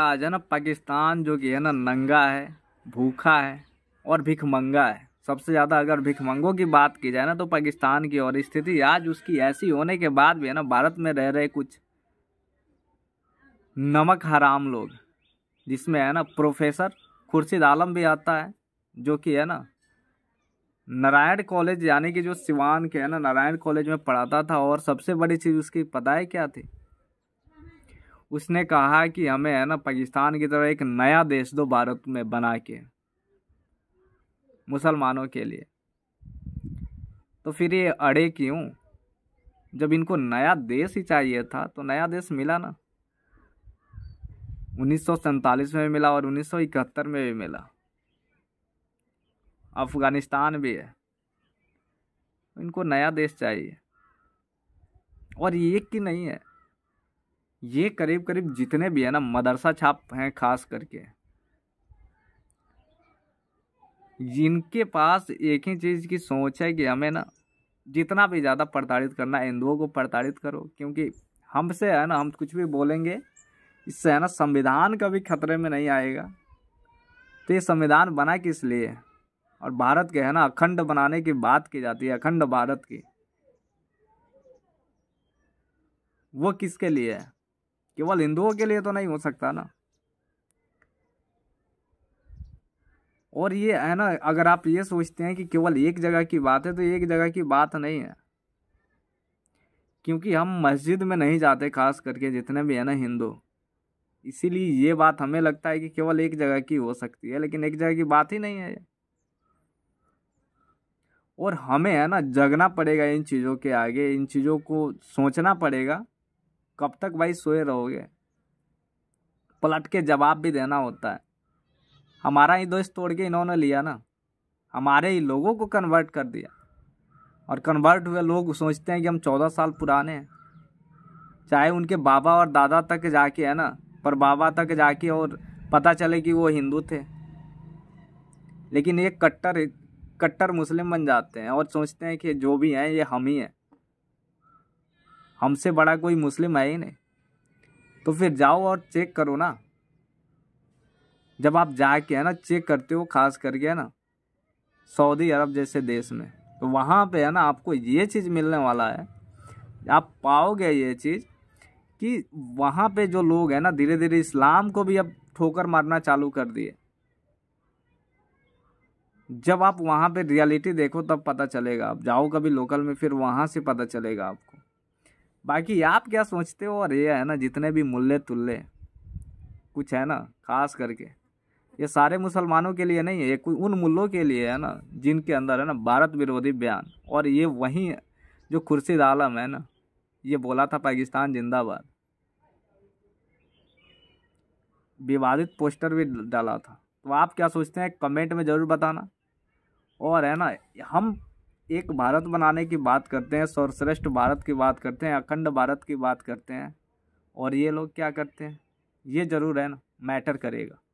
आज है ना पाकिस्तान जो कि है ना नंगा है भूखा है और भिखमंगा है सबसे ज़्यादा अगर भिखमंगों की बात की जाए ना तो पाकिस्तान की और स्थिति आज उसकी ऐसी होने के बाद भी है ना भारत में रह रहे कुछ नमक हराम लोग जिसमें है ना प्रोफेसर खुर्शीद आलम भी आता है जो कि है ना नारायण कॉलेज यानी कि जो सिवान के है ना नारायण कॉलेज में पढ़ाता था और सबसे बड़ी चीज़ उसकी पता है क्या थी उसने कहा कि हमें है ना पाकिस्तान की तरह एक नया देश दो भारत में बना के मुसलमानों के लिए तो फिर ये अड़े क्यों जब इनको नया देश ही चाहिए था तो नया देश मिला ना उन्नीस में भी मिला और उन्नीस में भी मिला अफ़गानिस्तान भी है इनको नया देश चाहिए और ये कि नहीं है ये करीब करीब जितने भी है ना मदरसा छाप हैं खास करके जिनके पास एक ही चीज़ की सोच है कि हमें ना जितना भी ज़्यादा प्रताड़ित करना हिंदुओं को प्रताड़ित करो क्योंकि हमसे है ना हम कुछ भी बोलेंगे इससे है ना संविधान कभी खतरे में नहीं आएगा तो ये संविधान बना किस लिए और भारत के है ना अखंड बनाने की बात की जाती है अखंड भारत की वो किसके लिए है केवल हिंदुओं के लिए तो नहीं हो सकता ना और ये है ना अगर आप ये सोचते हैं कि केवल एक जगह की बात है तो एक जगह की बात नहीं है क्योंकि हम मस्जिद में नहीं जाते खास करके जितने भी है ना हिंदू इसीलिए ये बात हमें लगता है कि केवल एक जगह की हो सकती है लेकिन एक जगह की बात ही नहीं है और हमें है ना जगना पड़ेगा इन चीज़ों के आगे इन चीज़ों को सोचना पड़ेगा कब तक भाई सोए रहोगे पलट के जवाब भी देना होता है हमारा ही दोस्त तोड़ के इन्होंने लिया ना हमारे ही लोगों को कन्वर्ट कर दिया और कन्वर्ट हुए लोग सोचते हैं कि हम चौदह साल पुराने हैं चाहे उनके बाबा और दादा तक जाके है ना पर बाबा तक जाके और पता चले कि वो हिंदू थे लेकिन ये कट्टर कट्टर मुस्लिम बन जाते हैं और सोचते हैं कि जो भी हैं ये हम ही हैं हमसे बड़ा कोई मुस्लिम है ही नहीं तो फिर जाओ और चेक करो ना जब आप जाके है ना चेक करते हो खास करके है ना सऊदी अरब जैसे देश में तो वहाँ पे है ना आपको ये चीज़ मिलने वाला है आप पाओगे ये चीज़ कि वहाँ पे जो लोग हैं ना धीरे धीरे इस्लाम को भी अब ठोकर मारना चालू कर दिए जब आप वहाँ पे रियलिटी देखो तब पता चलेगा आप जाओ कभी लोकल में फिर वहाँ से पता चलेगा आपको बाकी आप क्या सोचते हो और ये है ना जितने भी मुल्ले तुल्ले कुछ है ना खास करके ये सारे मुसलमानों के लिए नहीं है ये उन मुल्लों के लिए है ना जिनके अंदर है ना भारत विरोधी बयान और ये वहीं जो खुर्शीद आलम है ना ये बोला था पाकिस्तान जिंदाबाद विवादित पोस्टर भी डाला था तो आप क्या सोचते हैं कमेंट में ज़रूर बताना और है ना हम एक भारत बनाने की बात करते हैं सर्वश्रेष्ठ भारत की बात करते हैं अखंड भारत की बात करते हैं और ये लोग क्या करते हैं ये ज़रूर है ना मैटर करेगा